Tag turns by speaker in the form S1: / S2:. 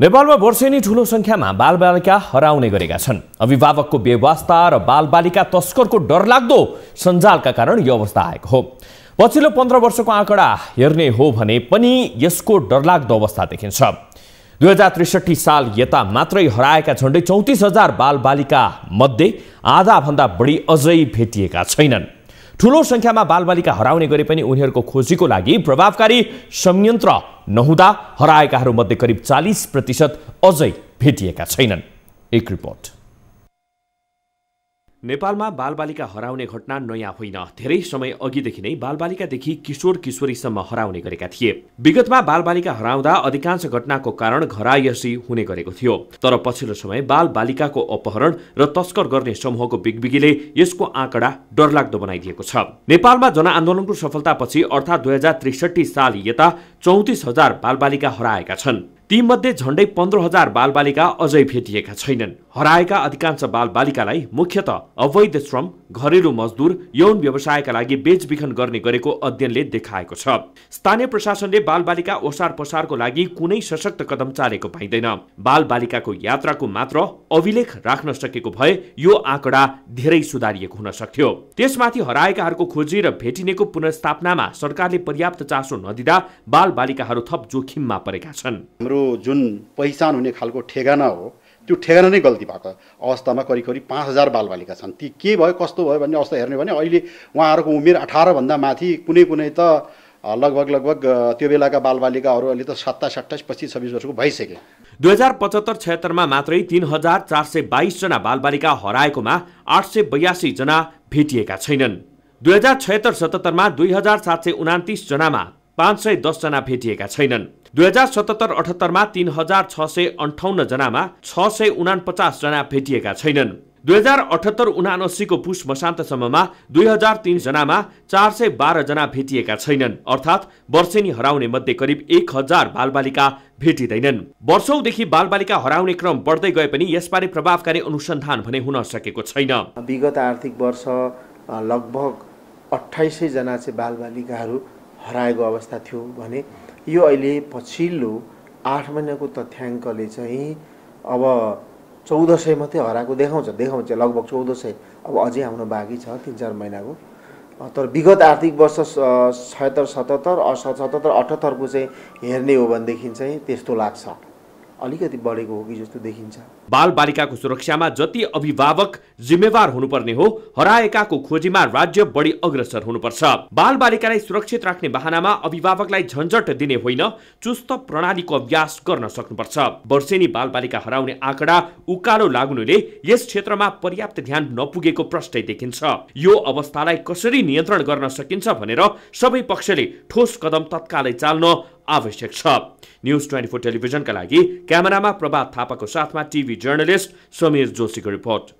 S1: नेपालमा वर्षेनी ठुलो सङ्ख्यामा बालबालिका हराउने गरेका छन् अभिभावकको व्यवस्था र बालबालिका तस्करको डरलाग्दो सञ्जालका कारण यो अवस्था आएको हो पछिल्लो पन्ध्र वर्षको आँकडा हेर्ने हो भने पनि यसको डरलाग्दो अवस्था देखिन्छ दुई हजार त्रिसठी साल यता मात्रै हराएका झन्डै चौतिस हजार बालबालिका मध्ये आधाभन्दा बढी अझै भेटिएका छैनन् ठुलो सङ्ख्यामा बालबालिका हराउने गरे पनि उनीहरूको खोजीको लागि प्रभावकारी संयन्त्र नहुँदा हराएकाहरूमध्ये करिब चालिस प्रतिशत अझै भेटिएका छैनन् एक रिपोर्ट नेपालमा बालबालिका हराउने घटना नयाँ होइन धेरै समय अघिदेखि नै बालबालिकादेखि किशोर किशोरीसम्म हराउने गरेका थिए विगतमा बालबालिका हराउँदा अधिकांश घटनाको कारण घरायसी हुने गरेको थियो तर पछिल्लो समय बालबालिकाको अपहरण र तस्कर गर्ने समूहको बिगबिगीले यसको आँकडा डरलाग्दो बनाइदिएको छ नेपालमा जनआन्दोलनको सफलतापछि अर्थात् दुई साल यता चौतिस हजार बालबालिका हराएका छन् तीमध्ये झण्डै पन्ध्र हजार बालबालिका अझै भेटिएका छैनन् हराएका अधिकांश बालबालिकालाई मुख्यत अवैध श्रम घरेलु मजदुर यौन व्यवसायका लागि बेचबिखन गर्ने गरेको अध्ययनले देखाएको छ स्थानीय प्रशासनले बालबालिका ओसार पसारको लागि कुनै सशक्त कदम चालेको पाइँदैन बालबालिकाको यात्राको मात्र अभिलेख राख्न सकेको भए यो आँकडा धेरै सुधारिएको हुन सक्थ्यो त्यसमाथि हराएकाहरूको खोजी र भेटिनेको पुनर्स्थापनामा सरकारले पर्याप्त चासो नदिँदा बालबालिकाहरू थप जोखिममा परेका छन् हाम्रो
S2: जुन पहिचान हुने खालको ठेगाना हो त्यो ठेगाना नै गल्ती भएको अवस्थामा करिब करिब पाँच हजार बालबालिका छन् ती के भयो कस्तो भयो भन्ने अवस्था हेर्ने भने अहिले उहाँहरूको उमेर अठारभन्दा माथि कुनै कुनै त लगभग लगभग त्यो बेलाका बालबालिकाहरू अहिले त सत्ताइस अट्ठाइस पच्चिस छब्बिस वर्षको
S1: भइसके दुई हजार पचहत्तर छयत्तरमा मात्रै तिन हजार चार सय बाइसजना बालबालिका हराएकोमा आठ सय बयासीजना भेटिएका छैनन् दुई हजार छयत्तर सतहत्तरमा दुई हजार सात सय उनातिसजनामा पाँच सय दसजना भेटिएका छैनन् दुई हजार सतहत्तर अठहत्तरमा तिन हजार छ सय अन्ठाउन्न जनामा छ सय जना भेटिएका छैनन् दुई हजार अठहत्तर उनासीको पुष मसान्तसम्ममा दुई हजार जनामा चार सय बाह्र जना भेटिएका छैनन् अर्थात् वर्षेनी हराउने मध्ये करिब एक हजार बालबालिका भेटिँदैनन् वर्षौँदेखि बालबालिका हराउने क्रम बढ्दै गए पनि यसबारे प्रभावकारी अनुसन्धान भने हुन सकेको छैन
S3: विगत आर्थिक वर्ष लगभग जना चाहिँ बालबालिकाहरू हराएको अवस्था थियो भने यो अहिले पछिल्लो आठ महिनाको तथ्याङ्कले चाहिँ अब चौध सय मात्रै हराएको देखाउँछ देखाउँछ लगभग चौध सय अब अझै आउन बाँकी छ तिन चार महिनाको तर विगत आर्थिक वर्ष छयत्तर सतहत्तर सतहत्तर अठहत्तरको चाहिँ हेर्ने हो भनेदेखि चाहिँ त्यस्तो लाग्छ अलिकति बढेको हो कि जस्तो देखिन्छ
S1: बाल बालिकाको सुरक्षामा जति अभिभावक जिम्मेवार हुनुपर्ने हो हराएकाको खोजीमा राज्य बढी अग्रसर हुनुपर्छ बाल बालिकालाई सुरक्षित राख्ने बाहनामा अभिभावकलाई झन्झट दिने होइन चुस्त प्रणालीको अभ्यास गर्न सक्नुपर्छ वर्षेनी बाल बालिका हराउने आँकडा उकालो लाग्नुले यस क्षेत्रमा पर्याप्त ध्यान नपुगेको प्रष्टै देखिन्छ यो अवस्थालाई कसरी नियन्त्रण गर्न सकिन्छ भनेर सबै पक्षले ठोस कदम तत्कालै चाल्न आवश्यक छ न्युज ट्वेन्टी फोर टेलिभिजनका लागि क्यामेरामा प्रभात थापाको साथमा टिभी जर्नलिस्ट समीर जोशीको रिपोर्ट